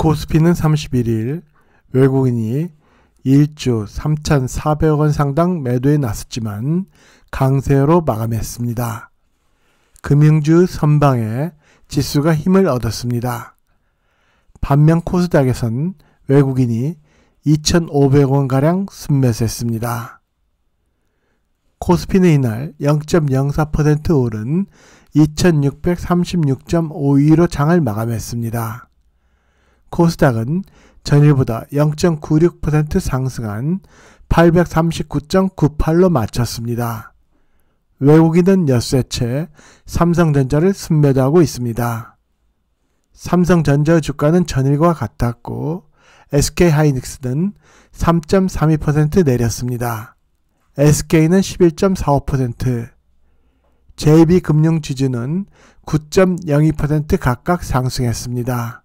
코스피는 31일 외국인이 1주 3,400원 상당 매도에 나섰지만 강세로 마감했습니다. 금융주 선방에 지수가 힘을 얻었습니다. 반면 코스닥에선 외국인이 2,500원가량 순매수했습니다. 코스피는 이날 0.04% 오른 2,636.52로 장을 마감했습니다. 코스닥은 전일보다 0.96% 상승한 839.98로 마쳤습니다. 외국인은 엿새채 삼성전자를 순매도하고 있습니다. 삼성전자 주가는 전일과 같았고 SK하이닉스는 3.32% 내렸습니다. SK는 11.45%, JB금융지주는 9.02% 각각 상승했습니다.